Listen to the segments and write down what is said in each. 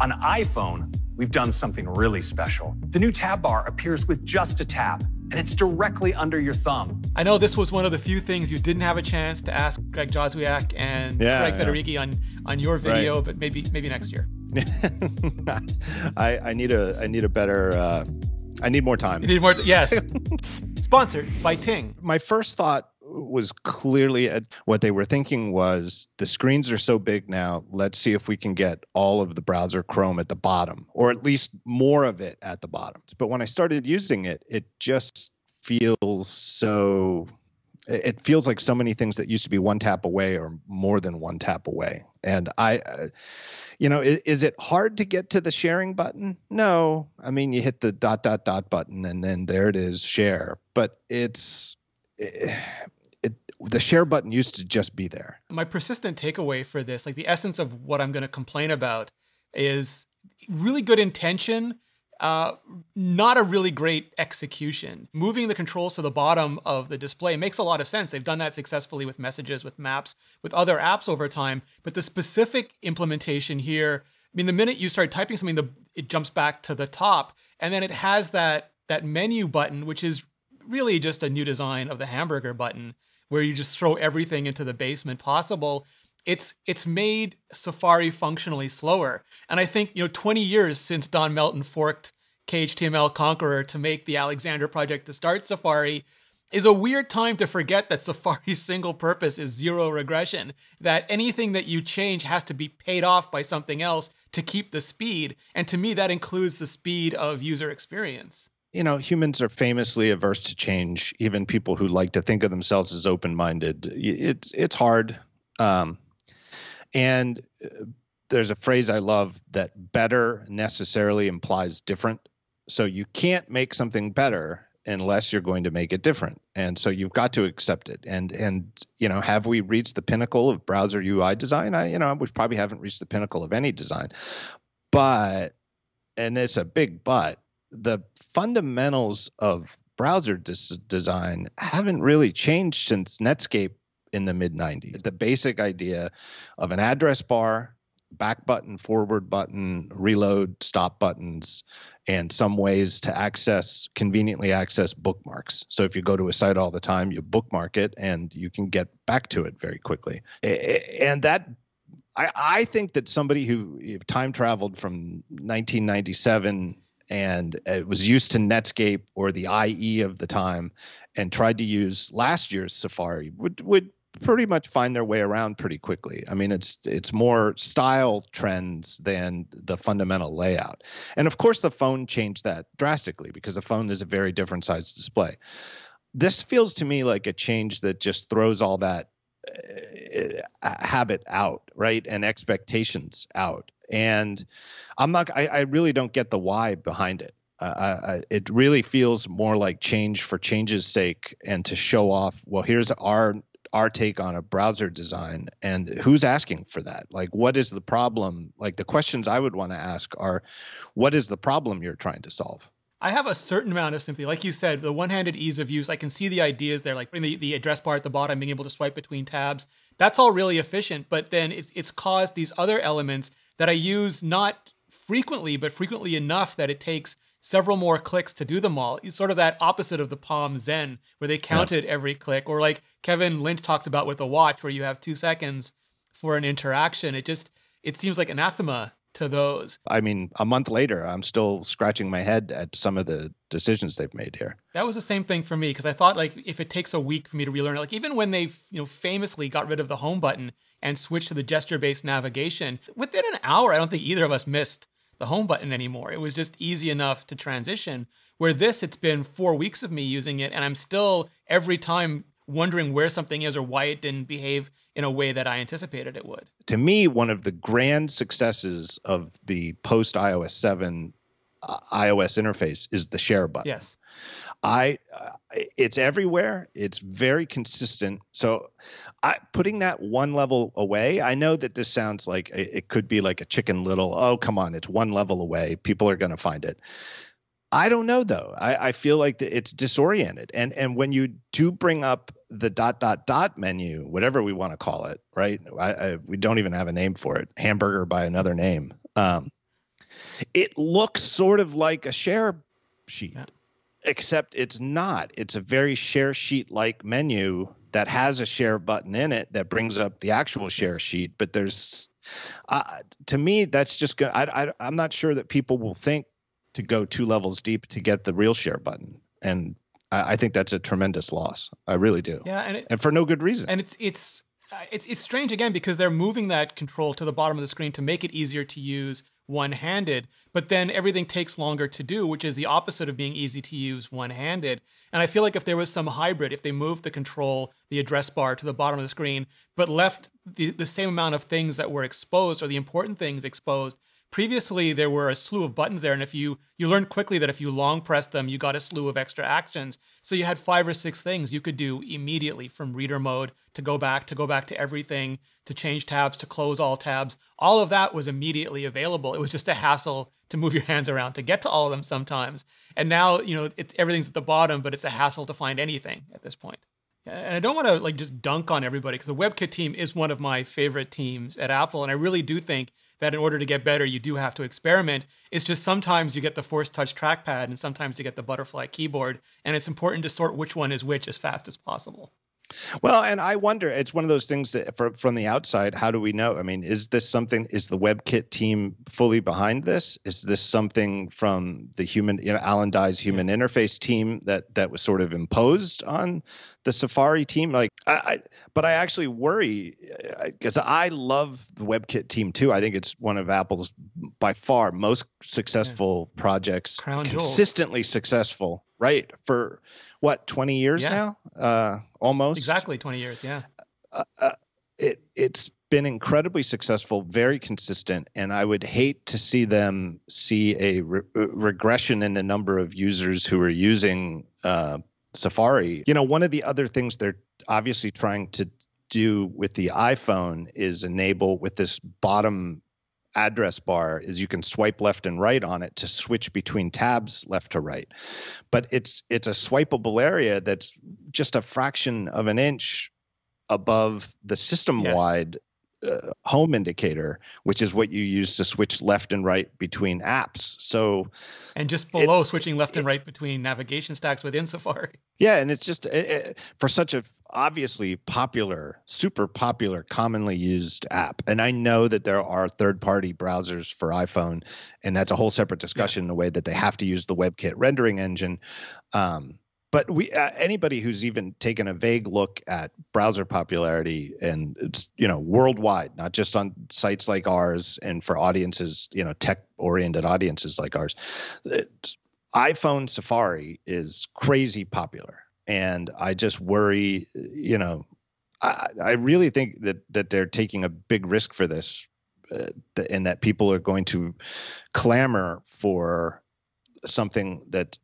On iPhone, we've done something really special. The new tab bar appears with just a tap, and it's directly under your thumb. I know this was one of the few things you didn't have a chance to ask Greg Joswiak and yeah, Greg Federighi on, on your video, right. but maybe maybe next year. I, I need a I need a better uh, I need more time. You need more. yes. Sponsored by Ting. My first thought was clearly a, what they were thinking was the screens are so big now. Let's see if we can get all of the browser Chrome at the bottom, or at least more of it at the bottom. But when I started using it, it just feels so it feels like so many things that used to be one tap away or more than one tap away and i uh, you know is, is, it hard to get to the sharing button no i mean you hit the dot dot dot button and then there it is share but it's eh, the share button used to just be there. My persistent takeaway for this, like the essence of what I'm going to complain about, is really good intention, uh, not a really great execution. Moving the controls to the bottom of the display makes a lot of sense. They've done that successfully with messages, with maps, with other apps over time. But the specific implementation here, I mean, the minute you start typing something, the, it jumps back to the top, and then it has that that menu button, which is really just a new design of the hamburger button where you just throw everything into the basement possible. It's it's made Safari functionally slower. And I think, you know, 20 years since Don Melton forked KHTML Conqueror to make the Alexander project to start Safari is a weird time to forget that Safari's single purpose is zero regression, that anything that you change has to be paid off by something else to keep the speed. And to me, that includes the speed of user experience you know, humans are famously averse to change. Even people who like to think of themselves as open-minded, it's it's hard. Um, and uh, there's a phrase I love that better necessarily implies different. So you can't make something better unless you're going to make it different. And so you've got to accept it. And and you know, have we reached the pinnacle of browser UI design? I you know, we probably haven't reached the pinnacle of any design. But and it's a big but the fundamentals of browser dis- design haven't really changed since Netscape in the mid 90s. The basic idea of an address bar, back button, forward button, reload, stop buttons, and some ways to access conveniently access bookmarks. So if you go to a site all the time, you bookmark it and you can get back to it very quickly. And that I, I think that somebody who time traveled from 1997 and it was used to Netscape or the IE of the time, and tried to use last year's Safari would would pretty much find their way around pretty quickly. I mean, it's it's more style trends than the fundamental layout. And of course, the phone changed that drastically because the phone is a very different size display. This feels to me like a change that just throws all that uh, habit out, right, and expectations out and i'm not i, I really don't get the why behind it uh, I, it really feels more like change for change's sake and to show off well here's our our take on a browser design and who's asking for that like what is the problem like the questions i would want to ask are what is the problem you're trying to solve I have a certain amount of sympathy. Like you said, the one handed ease of use, I can see the ideas there, like the, the address bar at the bottom, being able to swipe between tabs. That's all really efficient, but then it, it's caused these other elements that I use not frequently, but frequently enough that it takes several more clicks to do them all. It's sort of that opposite of the Palm Zen, where they counted yeah. every click, or like Kevin Lynch talked about with the watch, where you have two seconds for an interaction. It just it seems like anathema to those. I mean, a month later, I'm still scratching my head at some of the decisions they've made here. That was the same thing for me because I thought like if it takes a week for me to relearn it, like even when they you know famously got rid of the home button and switched to the gesture-based navigation, within an hour, I don't think either of us missed the home button anymore. It was just easy enough to transition. Where this, it's been four weeks of me using it, and I'm still every time wondering where something is or why it didn't behave in a way that I anticipated it would. To me, one of the grand successes of the post iOS 7 uh, iOS interface is the share button. Yes. I uh, it's everywhere. It's very consistent. So, I putting that one level away. I know that this sounds like it could be like a Chicken Little. Oh, come on, it's one level away. People are going to find it. I don't know though. I, I feel like it's disoriented. And and when you do bring up the dot dot dot menu, whatever we want to call it, right? I, I, we don't even have a name for it. Hamburger by another name. Um, it looks sort of like a share sheet, yeah. except it's not. It's a very share sheet like menu that has a share button in it that brings up the actual share sheet. But there's, uh, to me, that's just good. I, I, I'm not sure that people will think to go two levels deep to get the real share button. And I, I think that's a tremendous loss. I really do. Yeah, and, it, and for no good reason. And it's it's uh, it's it's strange again because they're moving that control to the bottom of the screen to make it easier to use one-handed, but then everything takes longer to do, which is the opposite of being easy to use one-handed. And I feel like if there was some hybrid, if they moved the control, the address bar to the bottom of the screen, but left the, the same amount of things that were exposed or the important things exposed Previously, there were a slew of buttons there, and if you you learned quickly that if you long pressed them, you got a slew of extra actions. So you had five or six things you could do immediately from reader mode to go back to go back to everything to change tabs to close all tabs. All of that was immediately available. It was just a hassle to move your hands around to get to all of them sometimes. And now you know it's, everything's at the bottom, but it's a hassle to find anything at this point. And I don't want to like just dunk on everybody because the WebKit team is one of my favorite teams at Apple, and I really do think that in order to get better, you do have to experiment. It's just sometimes you get the force touch trackpad and sometimes you get the butterfly keyboard. And it's important to sort which one is which as fast as possible. Well, and I wonder, it's one of those things that for, from the outside, how do we know? I mean, is this something, is the WebKit team fully behind this? Is this something from the human, you know, Alan Dye's human yeah. interface team that, that was sort of imposed on the Safari team? Like, I, I but I actually worry because uh, I love the WebKit team too. I think it's one of Apple's by far most successful yeah. projects, Crown consistently jewels. successful right for what 20 years yeah. now uh, almost exactly 20 years yeah uh, uh, it it's been incredibly successful very consistent and i would hate to see them see a re- uh, regression in the number of users who are using uh, safari you know one of the other things they're obviously trying to do with the iphone is enable with this bottom address bar is you can swipe left and right on it to switch between tabs left to right but it's it's a swipeable area that's just a fraction of an inch above the system wide uh, home indicator, which is what you use to switch left and right between apps. So, and just below it, switching left it, and right between navigation stacks within Safari. Yeah, and it's just it, for such a obviously popular, super popular, commonly used app. And I know that there are third-party browsers for iPhone, and that's a whole separate discussion yeah. in the way that they have to use the WebKit rendering engine. Um, but we uh, anybody who's even taken a vague look at browser popularity and it's you know worldwide not just on sites like ours and for audiences you know tech oriented audiences like ours iphone safari is crazy popular and i just worry you know i, I really think that that they're taking a big risk for this uh, and that people are going to clamor for something that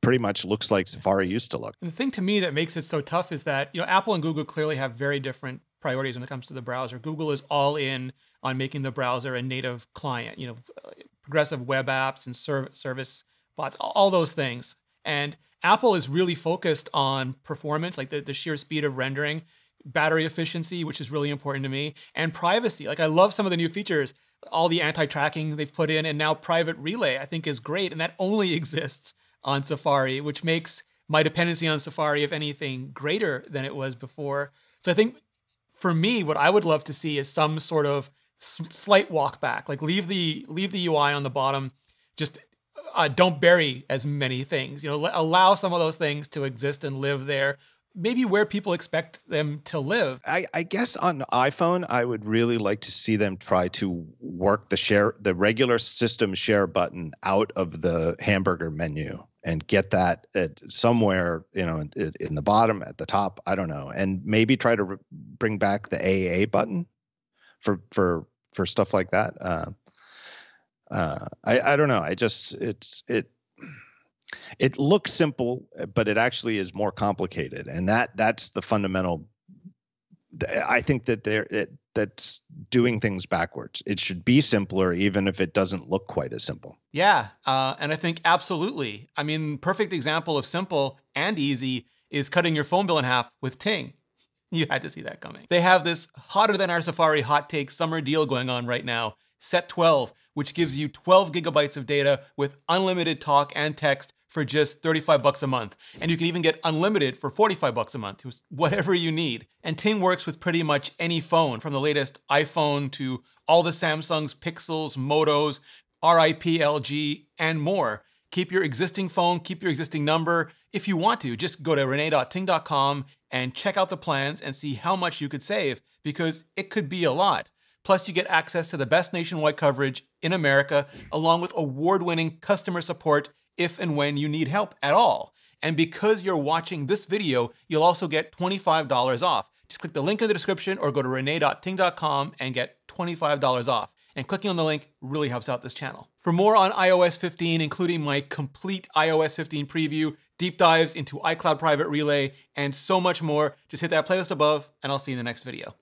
pretty much looks like Safari used to look. And the thing to me that makes it so tough is that you know Apple and Google clearly have very different priorities when it comes to the browser. Google is all in on making the browser a native client, you know, progressive web apps and serv- service bots, all those things. And Apple is really focused on performance, like the, the sheer speed of rendering, battery efficiency, which is really important to me, and privacy. Like I love some of the new features, all the anti-tracking they've put in, and now private relay I think is great, and that only exists on Safari, which makes my dependency on Safari, if anything, greater than it was before. So I think for me, what I would love to see is some sort of slight walk back, like leave the leave the UI on the bottom, just uh, don't bury as many things. You know, allow some of those things to exist and live there. Maybe where people expect them to live. I, I guess on iPhone, I would really like to see them try to work the share the regular system share button out of the hamburger menu and get that at somewhere you know in, in, the bottom at the top i don't know and maybe try to re- bring back the aa button for for for stuff like that uh, uh, I, I don't know i just it's it it looks simple but it actually is more complicated and that that's the fundamental I think that there it, that's doing things backwards. It should be simpler, even if it doesn't look quite as simple. Yeah, uh, and I think absolutely. I mean, perfect example of simple and easy is cutting your phone bill in half with Ting. You had to see that coming. They have this hotter than our Safari hot take summer deal going on right now, Set 12, which gives you 12 gigabytes of data with unlimited talk and text for just 35 bucks a month. And you can even get unlimited for 45 bucks a month, whatever you need. And Ting works with pretty much any phone, from the latest iPhone to all the Samsungs, Pixels, Motos, RIP, LG, and more. Keep your existing phone, keep your existing number. If you want to, just go to renee.ting.com and check out the plans and see how much you could save because it could be a lot. Plus, you get access to the best nationwide coverage in America, along with award winning customer support if and when you need help at all. And because you're watching this video, you'll also get $25 off. Just click the link in the description or go to renee.ting.com and get $25 off. And clicking on the link really helps out this channel. For more on iOS 15, including my complete iOS 15 preview, deep dives into iCloud Private Relay, and so much more, just hit that playlist above, and I'll see you in the next video.